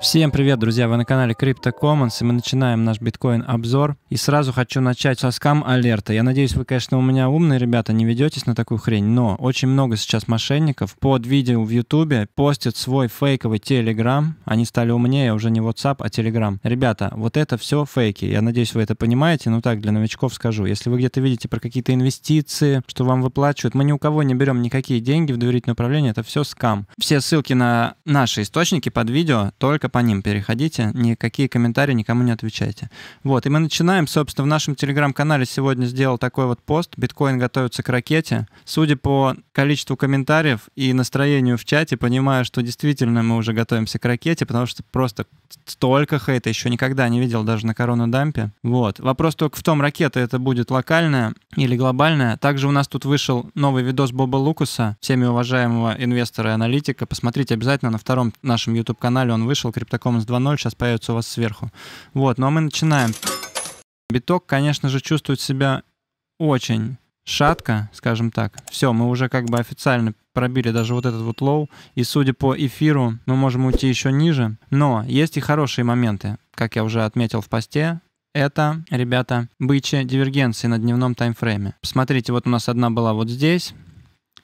Всем привет, друзья! Вы на канале Crypto Commons, и мы начинаем наш биткоин-обзор. И сразу хочу начать со скам-алерта. Я надеюсь, вы, конечно, у меня умные ребята, не ведетесь на такую хрень, но очень много сейчас мошенников под видео в Ютубе постят свой фейковый Telegram. Они стали умнее, уже не WhatsApp, а Telegram. Ребята, вот это все фейки. Я надеюсь, вы это понимаете, Но так, для новичков скажу. Если вы где-то видите про какие-то инвестиции, что вам выплачивают, мы ни у кого не берем никакие деньги в доверительное управление, это все скам. Все ссылки на наши источники под видео только только по ним переходите, никакие комментарии никому не отвечайте. Вот, и мы начинаем, собственно, в нашем телеграм-канале сегодня сделал такой вот пост «Биткоин готовится к ракете». Судя по количеству комментариев и настроению в чате, понимаю, что действительно мы уже готовимся к ракете, потому что просто столько хейта еще никогда не видел даже на корону дампе. Вот. Вопрос только в том, ракета это будет локальная или глобальная. Также у нас тут вышел новый видос Боба Лукуса, всеми уважаемого инвестора и аналитика. Посмотрите обязательно на втором нашем YouTube-канале он вышел, Cryptocommerce 2.0 сейчас появится у вас сверху. Вот, ну а мы начинаем. Биток, конечно же, чувствует себя очень шатко, скажем так. Все, мы уже как бы официально пробили даже вот этот вот лоу. И судя по эфиру, мы можем уйти еще ниже. Но есть и хорошие моменты, как я уже отметил в посте. Это, ребята, бычья дивергенции на дневном таймфрейме. Посмотрите, вот у нас одна была вот здесь,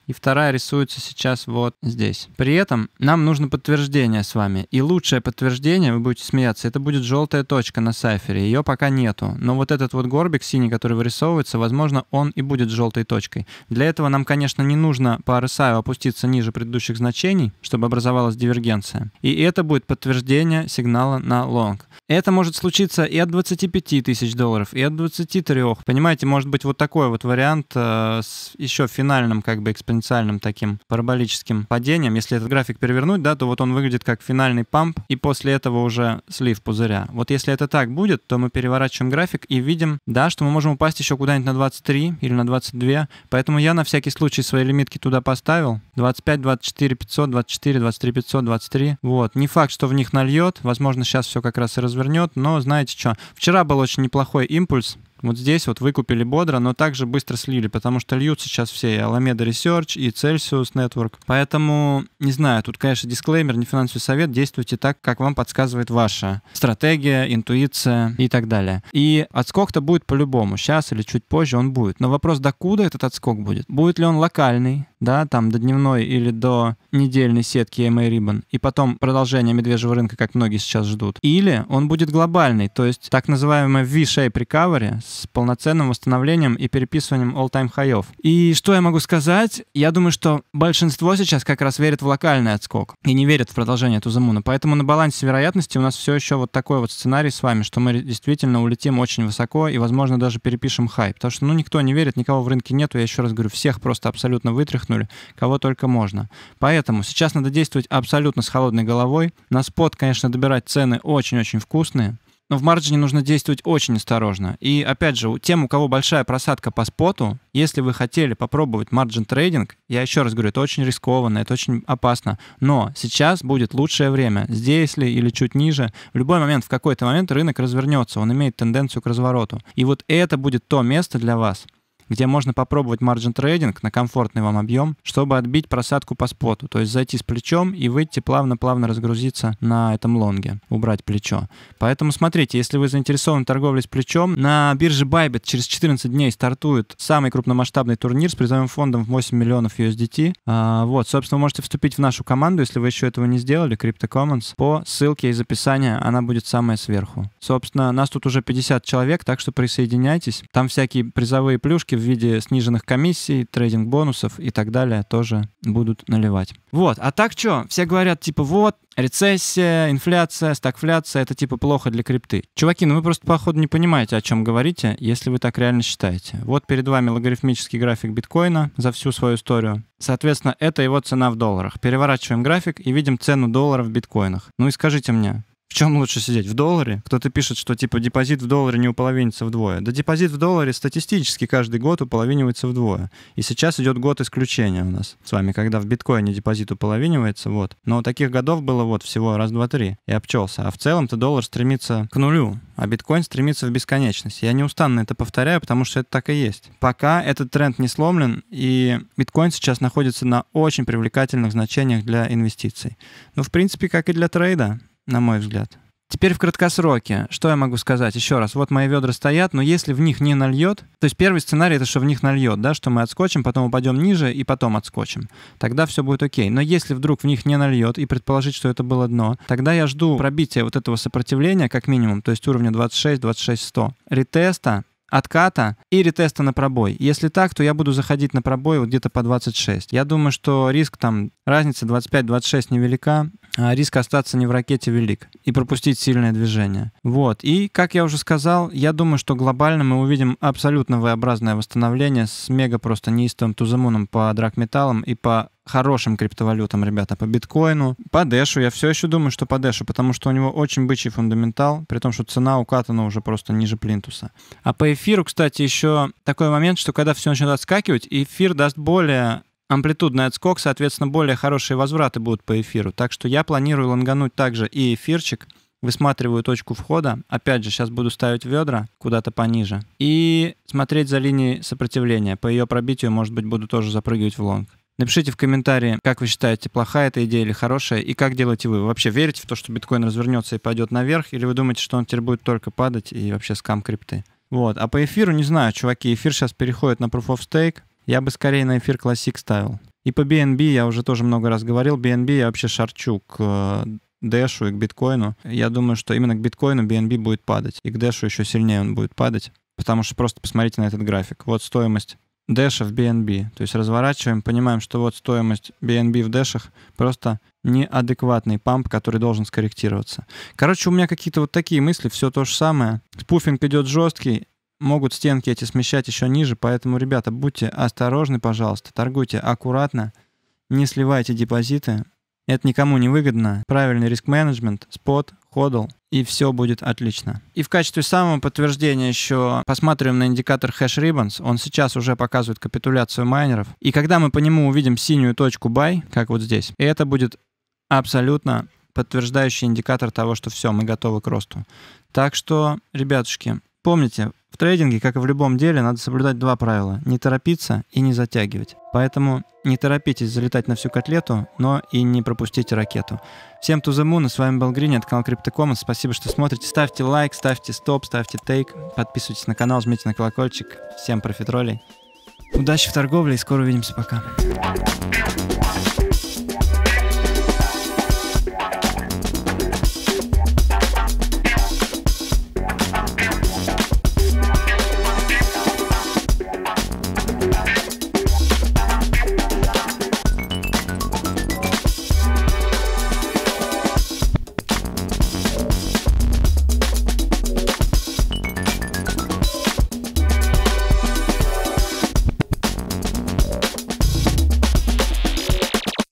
и вторая рисуется сейчас вот здесь. При этом нам нужно подтверждение с вами. И лучшее подтверждение, вы будете смеяться, это будет желтая точка на сайфере. Ее пока нету. Но вот этот вот горбик синий, который вырисовывается, возможно, он и будет желтой точкой. Для этого нам, конечно, не нужно по RSI опуститься ниже предыдущих значений, чтобы образовалась дивергенция. И это будет подтверждение сигнала на long. Это может случиться и от 25 тысяч долларов, и от 23. Понимаете, может быть вот такой вот вариант э, с еще финальным как бы экспериментом потенциальным таким параболическим падением. Если этот график перевернуть, да, то вот он выглядит как финальный памп, и после этого уже слив пузыря. Вот если это так будет, то мы переворачиваем график и видим, да, что мы можем упасть еще куда-нибудь на 23 или на 22, поэтому я на всякий случай свои лимитки туда поставил. 25, 24, 500, 24, 23, 500, 23. Вот. Не факт, что в них нальет, возможно, сейчас все как раз и развернет, но знаете что? Вчера был очень неплохой импульс, вот здесь вот выкупили бодро, но также быстро слили, потому что льют сейчас все и Alameda Research, и Celsius Network. Поэтому, не знаю, тут, конечно, дисклеймер, не финансовый совет, действуйте так, как вам подсказывает ваша стратегия, интуиция и так далее. И отскок-то будет по-любому, сейчас или чуть позже он будет. Но вопрос, докуда этот отскок будет? Будет ли он локальный? да, там до дневной или до недельной сетки EMA Ribbon, и потом продолжение медвежьего рынка, как многие сейчас ждут. Или он будет глобальный, то есть так называемый V-shape recovery с полноценным восстановлением и переписыванием all-time high И что я могу сказать? Я думаю, что большинство сейчас как раз верит в локальный отскок и не верит в продолжение Тузамуна. Поэтому на балансе вероятности у нас все еще вот такой вот сценарий с вами, что мы действительно улетим очень высоко и, возможно, даже перепишем хайп Потому что, ну, никто не верит, никого в рынке нету. Я еще раз говорю, всех просто абсолютно вытряхну треснули, кого только можно. Поэтому сейчас надо действовать абсолютно с холодной головой. На спот, конечно, добирать цены очень-очень вкусные, но в марджине нужно действовать очень осторожно. И опять же, тем, у кого большая просадка по споту, если вы хотели попробовать марджин трейдинг, я еще раз говорю, это очень рискованно, это очень опасно. Но сейчас будет лучшее время. Здесь ли или чуть ниже, в любой момент, в какой-то момент рынок развернется, он имеет тенденцию к развороту. И вот это будет то место для вас, где можно попробовать маржин трейдинг на комфортный вам объем, чтобы отбить просадку по споту, то есть зайти с плечом и выйти плавно-плавно разгрузиться на этом лонге, убрать плечо. Поэтому смотрите, если вы заинтересованы в торговле с плечом, на бирже Bybit через 14 дней стартует самый крупномасштабный турнир с призовым фондом в 8 миллионов USDT. А, вот, собственно, можете вступить в нашу команду, если вы еще этого не сделали, Crypto Commons, по ссылке из описания, она будет самая сверху. Собственно, нас тут уже 50 человек, так что присоединяйтесь. Там всякие призовые плюшки в виде сниженных комиссий, трейдинг-бонусов и так далее тоже будут наливать. Вот, а так что? Все говорят, типа, вот, рецессия, инфляция, стагфляция, это типа плохо для крипты. Чуваки, ну вы просто, походу, не понимаете, о чем говорите, если вы так реально считаете. Вот перед вами логарифмический график биткоина за всю свою историю. Соответственно, это его цена в долларах. Переворачиваем график и видим цену доллара в биткоинах. Ну и скажите мне, в чем лучше сидеть? В долларе? Кто-то пишет, что типа депозит в долларе не уполовинится вдвое. Да депозит в долларе статистически каждый год уполовинивается вдвое. И сейчас идет год исключения у нас с вами, когда в биткоине депозит уполовинивается, вот. Но таких годов было вот всего раз, два, три. И обчелся. А в целом-то доллар стремится к нулю, а биткоин стремится в бесконечность. Я неустанно это повторяю, потому что это так и есть. Пока этот тренд не сломлен, и биткоин сейчас находится на очень привлекательных значениях для инвестиций. Ну, в принципе, как и для трейда на мой взгляд. Теперь в краткосроке. Что я могу сказать? Еще раз. Вот мои ведра стоят, но если в них не нальет, то есть первый сценарий это, что в них нальет, да, что мы отскочим, потом упадем ниже и потом отскочим. Тогда все будет окей. Но если вдруг в них не нальет и предположить, что это было дно, тогда я жду пробития вот этого сопротивления как минимум, то есть уровня 26, 26, 100. Ретеста, отката и ретеста на пробой. Если так, то я буду заходить на пробой вот где-то по 26. Я думаю, что риск там, разница 25-26 невелика. А, риск остаться не в ракете велик и пропустить сильное движение. Вот. И, как я уже сказал, я думаю, что глобально мы увидим абсолютно V-образное восстановление с мега просто неистовым тузамуном по драгметаллам и по хорошим криптовалютам, ребята, по биткоину, по дэшу. Я все еще думаю, что по дэшу, потому что у него очень бычий фундаментал, при том, что цена укатана уже просто ниже плинтуса. А по эфиру, кстати, еще такой момент, что когда все начнет отскакивать, эфир даст более амплитудный отскок, соответственно, более хорошие возвраты будут по эфиру. Так что я планирую лонгануть также и эфирчик, высматриваю точку входа. Опять же, сейчас буду ставить ведра куда-то пониже. И смотреть за линией сопротивления. По ее пробитию, может быть, буду тоже запрыгивать в лонг. Напишите в комментарии, как вы считаете, плохая эта идея или хорошая, и как делаете вы. Вы вообще верите в то, что биткоин развернется и пойдет наверх, или вы думаете, что он теперь будет только падать и вообще скам крипты? Вот. А по эфиру не знаю, чуваки, эфир сейчас переходит на Proof of Stake я бы скорее на эфир Classic ставил. И по BNB я уже тоже много раз говорил. BNB я вообще шарчу к э, Дэшу и к биткоину. Я думаю, что именно к биткоину BNB будет падать. И к Дэшу еще сильнее он будет падать. Потому что просто посмотрите на этот график. Вот стоимость Дэша в BNB. То есть разворачиваем, понимаем, что вот стоимость BNB в Дэшах просто неадекватный памп, который должен скорректироваться. Короче, у меня какие-то вот такие мысли, все то же самое. Пуфинг идет жесткий, могут стенки эти смещать еще ниже, поэтому, ребята, будьте осторожны, пожалуйста, торгуйте аккуратно, не сливайте депозиты, это никому не выгодно. Правильный риск-менеджмент, спот, ходл, и все будет отлично. И в качестве самого подтверждения еще посмотрим на индикатор hash ribbons. Он сейчас уже показывает капитуляцию майнеров. И когда мы по нему увидим синюю точку buy, как вот здесь, это будет абсолютно подтверждающий индикатор того, что все, мы готовы к росту. Так что, ребятушки, помните, в трейдинге, как и в любом деле, надо соблюдать два правила – не торопиться и не затягивать. Поэтому не торопитесь залетать на всю котлету, но и не пропустите ракету. Всем to the moon, с вами был Гринни от канала CryptoCommons. Спасибо, что смотрите. Ставьте лайк, ставьте стоп, ставьте тейк. Подписывайтесь на канал, жмите на колокольчик. Всем профитролей. Удачи в торговле и скоро увидимся. Пока.